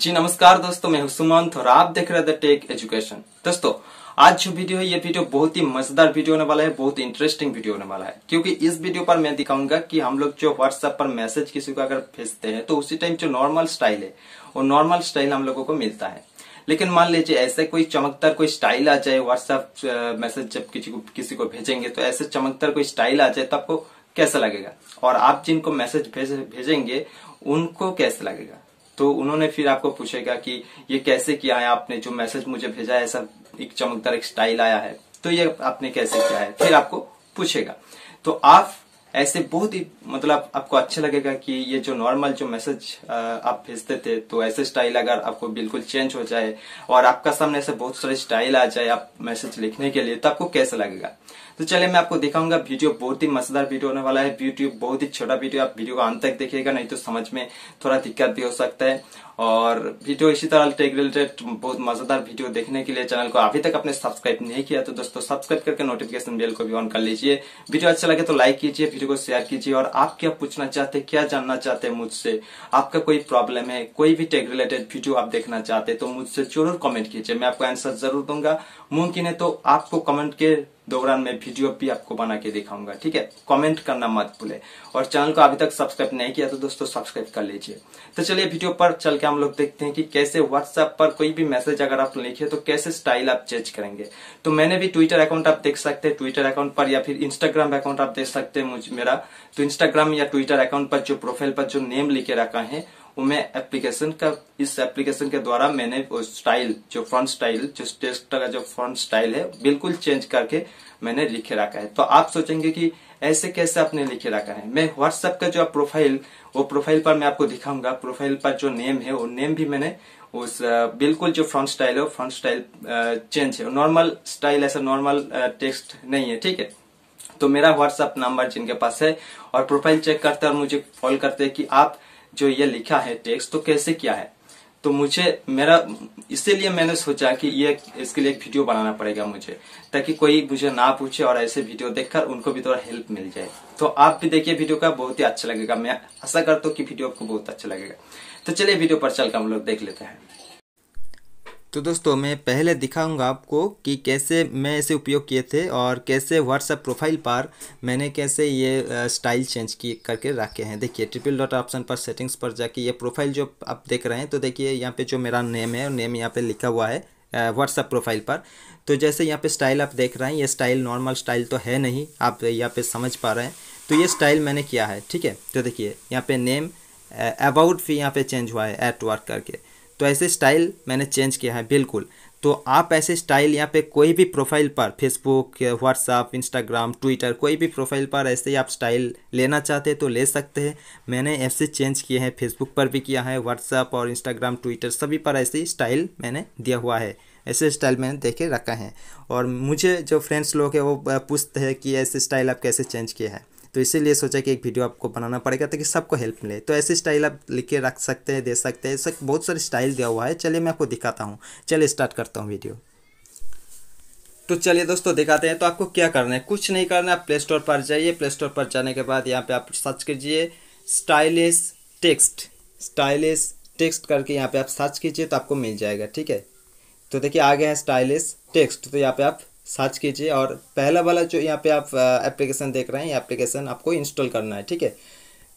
जी नमस्कार दोस्तों मैं हूं सुमंत और आप देख रहे द टेक एजुकेशन दोस्तों आज जो वीडियो है ये वीडियो बहुत ही मजेदार वीडियो होने वाला है बहुत इंटरेस्टिंग वीडियो होने वाला है क्योंकि इस वीडियो पर मैं दिखाऊंगा कि हम लोग जो व्हाट्सएप पर मैसेज किसी को अगर भेजते हैं तो उसी टाइम जो नॉर्मल स्टाइल है वो नॉर्मल स्टाइल हम लोगों को मिलता है लेकिन मान लीजिए ऐसे कोई चमकदार कोई स्टाइल आ जाए व्हाट्सएप मैसेज जब किसी को किसी को भेजेंगे तो ऐसे चमकदार कोई स्टाइल आ जाए तो आपको कैसा लगेगा और आप जिनको मैसेज भेजेंगे उनको कैसे लगेगा तो उन्होंने फिर आपको पूछेगा कि ये कैसे किया है आपने जो मैसेज मुझे भेजा है ऐसा एक चमकदार एक स्टाइल आया है तो ये आपने कैसे किया है फिर आपको पूछेगा तो आप ऐसे बहुत ही मतलब आपको अच्छा लगेगा कि ये जो नॉर्मल जो मैसेज आप भेजते थे तो ऐसे स्टाइल अगर आपको बिल्कुल चेंज हो जाए और आपका सामने ऐसे बहुत सारे स्टाइल आ जाए आप मैसेज लिखने के लिए तो आपको कैसा लगेगा तो चलिए मैं आपको दिखाऊंगा वीडियो बहुत ही मजेदार वीडियो होने वाला है वीडियो बहुत ही छोटा वीडियो आप वीडियो को अंत तक देखिएगा नहीं तो समझ में थोड़ा दिक्कत भी हो सकता है और वीडियो इसी तरह टेक रिलेटेड बहुत मजेदार वीडियो देखने के लिए चैनल को अभी तक आपने सब्सक्राइब नहीं किया तो दोस्तों सब्सक्राइब करके नोटिफिकेशन बेल को भी ऑन कर लीजिए वीडियो अच्छा लगे तो लाइक कीजिए वीडियो को शेयर कीजिए और आप क्या पूछना चाहते हैं क्या जानना चाहते हैं मुझसे आपका कोई प्रॉब्लम है कोई भी टेक रिलेटेड वीडियो आप देखना चाहते तो मुझसे जरूर कॉमेंट कीजिए मैं आपको आंसर जरूर दूंगा मुमकिन है तो आपको कमेंट के दौरान मैं वीडियो भी आपको बना के दिखाऊंगा ठीक है कमेंट करना मत भूले और चैनल को अभी तक सब्सक्राइब नहीं किया तो दोस्तों सब्सक्राइब कर लीजिए तो चलिए वीडियो पर चल के हम लोग देखते हैं कि कैसे व्हाट्सएप पर कोई भी मैसेज अगर आप लिखे तो कैसे स्टाइल आप चेंज करेंगे तो मैंने भी ट्विटर अकाउंट आप देख सकते हैं ट्विटर अकाउंट पर या फिर इंस्टाग्राम अकाउंट आप देख सकते हैं मेरा तो इंस्टाग्राम या ट्विटर अकाउंट पर जो प्रोफाइल पर जो नेम लिखे रखा है वो मैं एप्लीकेशन का इस एप्लीकेशन के द्वारा मैंने वो स्टाइल जो फ्रंट स्टाइल जो टेस्ट का जो फ्रंट स्टाइल है बिल्कुल चेंज करके मैंने लिखे रखा है तो आप सोचेंगे कि ऐसे कैसे आपने लिखे रखा है मैं व्हाट्सएप का जो प्रोफाइल वो प्रोफाइल पर मैं आपको दिखाऊंगा प्रोफाइल पर जो नेम है वो नेम भी मैंने उस बिल्कुल जो फ्रंट स्टाइल है फ्रंट स्टाइल चेंज है नॉर्मल स्टाइल ऐसा नॉर्मल टेक्स्ट नहीं है ठीक है तो मेरा व्हाट्सएप नंबर जिनके पास है और प्रोफाइल चेक करते और मुझे कॉल करते हैं कि आप जो ये लिखा है टेक्स्ट तो कैसे क्या है तो मुझे मेरा इसीलिए मैंने सोचा कि ये इसके लिए एक वीडियो बनाना पड़ेगा मुझे ताकि कोई मुझे ना पूछे और ऐसे वीडियो देखकर उनको भी थोड़ा हेल्प मिल जाए तो आप भी देखिए वीडियो का बहुत ही अच्छा लगेगा मैं आशा करता हूँ कि वीडियो आपको बहुत अच्छा लगेगा तो चलिए वीडियो पर चल कर हम लोग देख लेते हैं तो दोस्तों मैं पहले दिखाऊंगा आपको कि कैसे मैं इसे उपयोग किए थे और कैसे व्हाट्सएप प्रोफाइल पर मैंने कैसे ये स्टाइल चेंज किए करके रखे हैं देखिए ट्रिपल डॉट ऑप्शन पर सेटिंग्स पर जाके ये प्रोफाइल जो आप देख रहे हैं तो देखिए यहाँ पे जो मेरा नेम है नेम यहाँ पे लिखा हुआ है व्हाट्सअप प्रोफाइल पर तो जैसे यहाँ पर स्टाइल आप देख रहे हैं ये स्टाइल नॉर्मल स्टाइल तो है नहीं आप यहाँ पर समझ पा रहे हैं तो ये स्टाइल मैंने किया है ठीक है तो देखिए यहाँ पर नेम अबाउट भी यहाँ पर चेंज हुआ है एट वर्क करके तो ऐसे स्टाइल मैंने चेंज किया है बिल्कुल तो आप ऐसे स्टाइल यहाँ पे कोई भी प्रोफाइल पर फेसबुक व्हाट्सअप इंस्टाग्राम ट्विटर कोई भी प्रोफाइल पर ऐसे ही आप स्टाइल लेना चाहते हैं तो ले सकते हैं मैंने ऐसे चेंज किए हैं फेसबुक पर भी किया है व्हाट्सअप और इंस्टाग्राम ट्विटर सभी पर ऐसे ही स्टाइल मैंने दिया हुआ है ऐसे स्टाइल मैंने देखे रखा है और मुझे जो फ्रेंड्स लोग हैं वो पूछते हैं कि ऐसे स्टाइल आप कैसे चेंज किए हैं तो इसीलिए सोचा कि एक वीडियो आपको बनाना पड़ेगा ताकि सबको हेल्प मिले तो ऐसे स्टाइल आप लिख के रख सकते हैं दे सकते हैं सब बहुत सारे स्टाइल दिया हुआ है चलिए मैं आपको दिखाता हूँ चलिए स्टार्ट करता हूँ वीडियो तो चलिए दोस्तों दिखाते हैं तो आपको क्या करना है कुछ नहीं करना है आप प्ले स्टोर पर जाइए प्ले स्टोर पर जाने के बाद यहाँ पे आप सर्च कीजिए स्टाइलिश टेक्स्ट स्टाइलिश टेक्स्ट करके यहाँ पे आप सर्च कीजिए तो आपको मिल जाएगा ठीक है तो देखिए आगे है स्टाइलिश टेक्स्ट तो यहाँ पे आप सर्च कीजिए और पहला वाला जो यहाँ पे आप एप्लीकेशन देख रहे हैं ये एप्लीकेशन आपको इंस्टॉल करना है ठीक है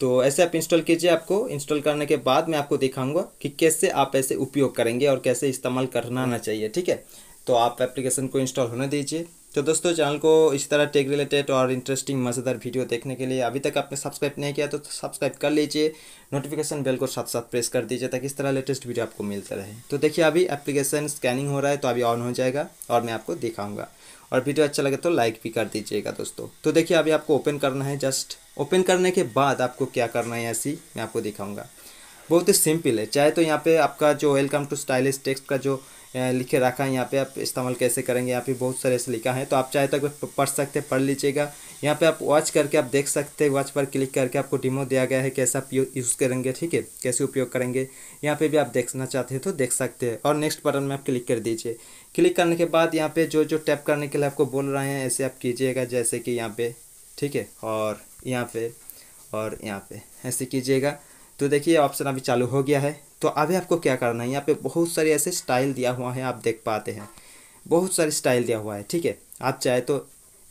तो ऐसे आप इंस्टॉल कीजिए आपको इंस्टॉल करने के बाद मैं आपको दिखाऊंगा कि कैसे आप ऐसे उपयोग करेंगे और कैसे इस्तेमाल करना ना चाहिए ठीक है तो आप एप्लीकेशन को इंस्टॉल होने दीजिए तो दोस्तों चैनल को इस तरह टेक रिलेटेड और इंटरेस्टिंग मज़ेदार वीडियो देखने के लिए अभी तक आपने सब्सक्राइब नहीं किया तो सब्सक्राइब कर लीजिए नोटिफिकेशन बेल को साथ साथ प्रेस कर दीजिए ताकि इस तरह लेटेस्ट वीडियो आपको मिलता रहे तो देखिए अभी एप्लीकेशन स्कैनिंग हो रहा है तो अभी ऑन हो जाएगा और मैं आपको दिखाऊँगा और वीडियो अच्छा लगे तो लाइक भी कर दीजिएगा दोस्तों तो देखिए अभी आपको ओपन करना है जस्ट ओपन करने के बाद आपको क्या करना है ऐसी मैं आपको दिखाऊँगा बहुत ही सिंपल है चाहे तो यहाँ पे आपका जो वेलकम टू स्टाइलिश टेक्स्ट का जो लिखे रखा है यहाँ पे आप इस्तेमाल कैसे करेंगे यहाँ पे बहुत सारे से लिखा है तो आप चाहे तो पढ़ सकते हैं पढ़ लीजिएगा यहाँ पे आप वॉच करके आप देख सकते हैं वॉच पर क्लिक करके आपको डिमो दिया गया है कैसे आप यूज़ करेंगे ठीक है कैसे उपयोग करेंगे यहाँ पे भी आप देखना चाहते हैं तो देख सकते हैं और नेक्स्ट बटन में आप क्लिक कर दीजिए क्लिक करने के बाद यहाँ पे जो जो टैप करने के लिए आपको बोल रहे हैं ऐसे आप कीजिएगा जैसे कि यहाँ पे ठीक है और यहाँ पे और यहाँ पे ऐसे कीजिएगा तो देखिए ऑप्शन अभी चालू हो गया है तो अभी आपको क्या करना है यहाँ पे बहुत सारे ऐसे स्टाइल दिया हुआ है आप देख पाते हैं बहुत सारे स्टाइल दिया हुआ है ठीक है आप चाहे तो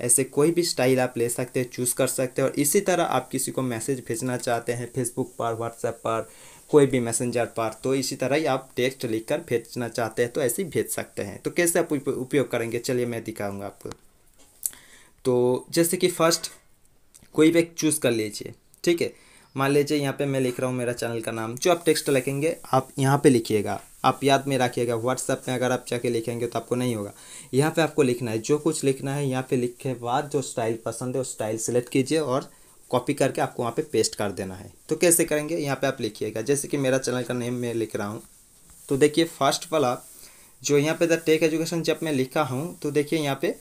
ऐसे कोई भी स्टाइल आप ले सकते हैं चूज़ कर सकते हैं और इसी तरह आप किसी को मैसेज भेजना चाहते हैं फेसबुक पर व्हाट्सएप पर कोई भी मैसेंजर पर तो इसी तरह ही आप टेक्स्ट लिखकर भेजना चाहते हैं तो ऐसे ही भेज सकते हैं तो कैसे आप उपयोग करेंगे चलिए मैं दिखाऊंगा आपको तो जैसे कि फर्स्ट कोई भी एक चूज़ कर लीजिए ठीक है मान लीजिए यहाँ पे मैं लिख रहा हूँ मेरा चैनल का नाम जो आप टेक्स्ट लिखेंगे आप यहाँ पे लिखिएगा आप याद में रखिएगा व्हाट्सएप में अगर आप जाके लिखेंगे तो आपको नहीं होगा यहाँ पे आपको लिखना है जो कुछ लिखना है यहाँ पे के बाद जो स्टाइल पसंद है उस स्टाइल सेलेक्ट कीजिए और कॉपी करके आपको वहाँ पे पेस्ट कर देना है तो कैसे करेंगे यहाँ पर आप लिखिएगा जैसे कि मेरा चैनल का नेम मैं लिख रहा हूँ तो देखिए फर्स्ट वाला जो यहाँ पे द टेक एजुकेशन जब मैं लिखा हूँ तो देखिए यहाँ पर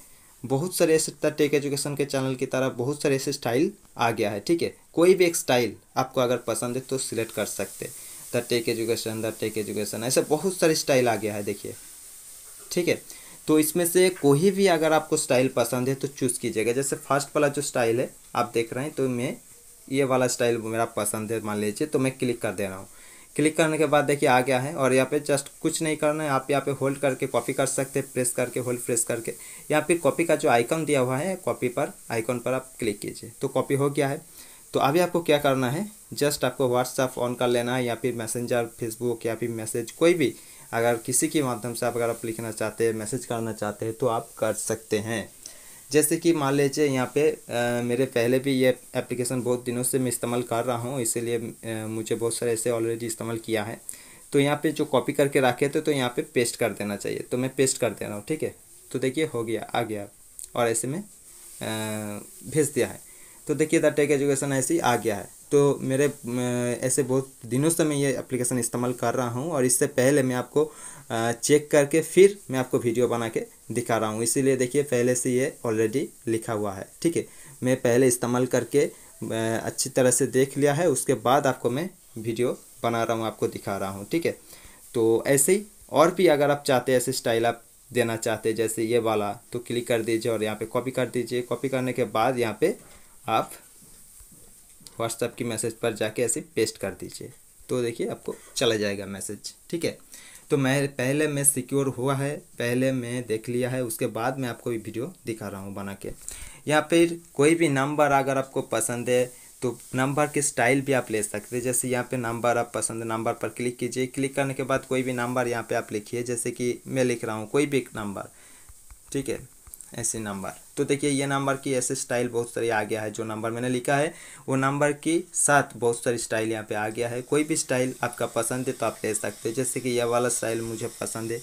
बहुत सारे ऐसे टेक एजुकेशन के चैनल की तरह बहुत सारे ऐसे स्टाइल आ गया है ठीक है कोई भी एक स्टाइल आपको अगर पसंद है तो सिलेक्ट कर सकते the tech education the tech education ऐसे बहुत सारे स्टाइल आ गया है देखिए ठीक है तो इसमें से कोई भी अगर आपको स्टाइल पसंद है तो चूज़ कीजिएगा जैसे फर्स्ट वाला जो स्टाइल है आप देख रहे हैं तो मैं ये वाला स्टाइल मेरा पसंद है मान लीजिए तो मैं क्लिक कर दे रहा हूँ क्लिक करने के बाद देखिए आ गया है और यहाँ पे जस्ट कुछ नहीं करना है आप यहाँ पे होल्ड करके कॉपी कर सकते हैं प्रेस करके होल्ड प्रेस करके या फिर कॉपी का जो आइकन दिया हुआ है कॉपी पर आइकन पर आप क्लिक कीजिए तो कॉपी हो गया है तो अभी आपको क्या करना है जस्ट आपको व्हाट्सअप ऑन कर लेना है या फिर मैसेंजर फेसबुक या फिर मैसेज कोई भी अगर किसी के माध्यम से आप अगर आप लिखना चाहते हैं मैसेज करना चाहते हैं तो आप कर सकते हैं जैसे कि मान लीजिए यहाँ पे आ, मेरे पहले भी ये एप्लीकेशन बहुत दिनों से मैं इस्तेमाल कर रहा हूँ इसीलिए मुझे बहुत सारे ऐसे ऑलरेडी इस्तेमाल किया है तो यहाँ पे जो कॉपी करके रखे थे तो यहाँ पे पेस्ट कर देना चाहिए तो मैं पेस्ट कर दे रहा हूँ ठीक है तो देखिए हो गया आ गया और ऐसे में भेज दिया है तो देखिए द टेक एजुकेशन ऐसे ही आ गया है तो मेरे ऐसे बहुत दिनों से मैं ये एप्लीकेशन इस्तेमाल कर रहा हूँ और इससे पहले मैं आपको चेक करके फिर मैं आपको वीडियो बना के दिखा रहा हूँ इसीलिए देखिए पहले से ये ऑलरेडी लिखा हुआ है ठीक है मैं पहले इस्तेमाल करके अच्छी तरह से देख लिया है उसके बाद आपको मैं वीडियो बना रहा हूँ आपको दिखा रहा हूँ ठीक है तो ऐसे ही और भी अगर आप चाहते हैं ऐसे स्टाइल आप देना चाहते हैं जैसे ये वाला तो क्लिक कर दीजिए और यहाँ पे कॉपी कर दीजिए कॉपी करने के बाद यहाँ पे आप व्हाट्सएप की मैसेज पर जाके ऐसे पेस्ट कर दीजिए तो देखिए आपको चला जाएगा मैसेज ठीक है तो मैं पहले मैं सिक्योर हुआ है पहले मैं देख लिया है उसके बाद मैं आपको ये वीडियो दिखा रहा हूँ बना के या फिर कोई भी नंबर अगर आपको पसंद है तो नंबर के स्टाइल भी आप ले सकते हैं जैसे यहाँ पे नंबर आप पसंद नंबर पर क्लिक कीजिए क्लिक करने के बाद कोई भी नंबर यहाँ पे आप लिखिए जैसे कि मैं लिख रहा हूँ कोई भी एक नंबर ठीक है ऐसे नंबर तो देखिए ये नंबर की ऐसे स्टाइल बहुत सारी आ गया है जो नंबर मैंने लिखा है वो नंबर के साथ बहुत सारी स्टाइल यहाँ पे आ गया है कोई भी स्टाइल आपका पसंद है तो आप ले सकते हो जैसे कि यह वाला स्टाइल मुझे पसंद है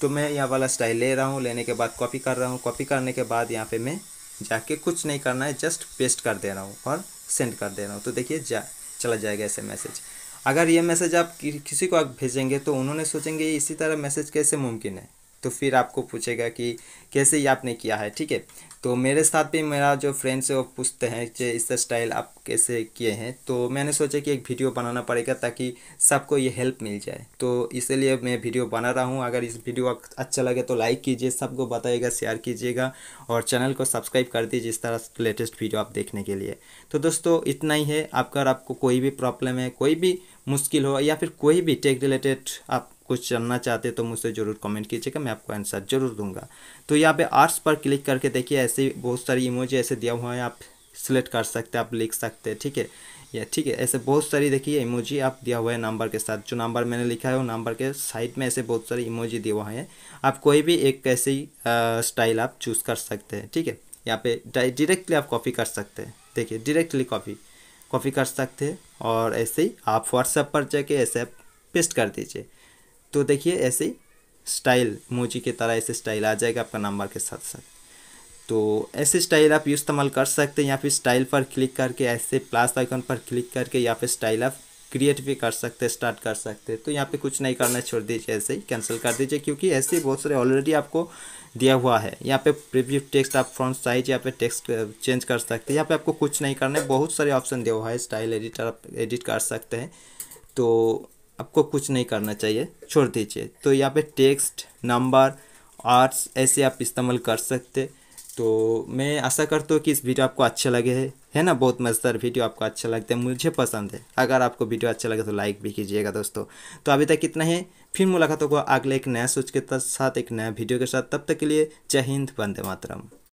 तो मैं यह वाला स्टाइल ले रहा हूँ लेने के बाद कॉपी कर रहा हूँ कॉपी करने के बाद यहाँ पर मैं जाके कुछ नहीं करना है जस्ट पेस्ट कर दे रहा हूँ और सेंड कर दे रहा हूँ तो देखिए जा चला जाएगा ऐसे मैसेज अगर ये मैसेज आप किसी को आप भेजेंगे तो उन्होंने सोचेंगे इसी तरह मैसेज कैसे मुमकिन है तो फिर आपको पूछेगा कि कैसे ये आपने किया है ठीक है तो मेरे साथ भी मेरा जो फ्रेंड्स है वो पूछते हैं कि इस स्टाइल आप कैसे किए हैं तो मैंने सोचा कि एक वीडियो बनाना पड़ेगा ताकि सबको ये हेल्प मिल जाए तो इसलिए मैं वीडियो बना रहा हूँ अगर इस वीडियो अच्छा लगे तो लाइक कीजिए सबको बताइएगा शेयर कीजिएगा और चैनल को सब्सक्राइब कर दीजिए इस तरह लेटेस्ट वीडियो आप देखने के लिए तो दोस्तों इतना ही है अगर आपको कोई भी प्रॉब्लम है कोई भी मुश्किल हो या फिर कोई भी टेक रिलेटेड आप कुछ जानना चाहते हैं तो मुझसे ज़रूर कमेंट कीजिएगा मैं आपको आंसर जरूर दूंगा तो यहाँ पे आर्ट्स पर क्लिक करके देखिए ऐसे बहुत सारी इमोजी ऐसे दिया हुआ है आप सिलेक्ट कर सकते हैं आप लिख सकते हैं ठीक है या ठीक है ऐसे बहुत सारी देखिए इमोजी आप दिया हुआ है नंबर के साथ जो नंबर मैंने लिखा है वो नंबर के साइड में ऐसे बहुत सारी इमोजी दिया हुआ है आप कोई भी एक ऐसी स्टाइल आप चूज़ कर सकते हैं ठीक है यहाँ पे डायरेक्टली आप कॉपी कर सकते हैं देखिए डायरेक्टली कॉपी कॉपी कर सकते हैं और ऐसे ही आप व्हाट्सएप पर जाके ऐसे आप पेस्ट कर दीजिए तो देखिए ऐसे स्टाइल मोजी के तरह ऐसे स्टाइल आ जाएगा आपका नंबर के साथ साथ तो ऐसे स्टाइल आप इस्तेमाल कर सकते हैं या फिर स्टाइल पर क्लिक करके ऐसे प्लस आइकन पर क्लिक करके या फिर स्टाइल आप क्रिएट भी कर सकते हैं स्टार्ट कर सकते हैं तो यहाँ पे कुछ नहीं करना छोड़ दीजिए ऐसे ही कैंसिल कर दीजिए क्योंकि ऐसे ही बहुत सारे ऑलरेडी आपको दिया हुआ है यहाँ पे प्रीव्यू टेक्स्ट आप फ्रंट साइज यहाँ पे टेक्स्ट चेंज कर सकते हैं यहाँ पे आपको कुछ नहीं करना है बहुत सारे ऑप्शन दिया हुआ है स्टाइल एडिटर आप एडिट कर सकते हैं तो आपको कुछ नहीं करना चाहिए छोड़ दीजिए तो यहाँ पे टेक्स्ट नंबर आर्ट्स ऐसे आप इस्तेमाल कर सकते तो मैं आशा करता हूँ कि इस वीडियो आपको अच्छा लगे है है ना बहुत मज़ेदार वीडियो आपको अच्छा लगता है मुझे पसंद है अगर आपको वीडियो अच्छा लगे तो लाइक भी कीजिएगा दोस्तों तो अभी तक कितना है फिर मुलाकात होगा अगले एक नया सोच के साथ एक नया वीडियो के साथ तब तक के लिए जय हिंद वंदे मातरम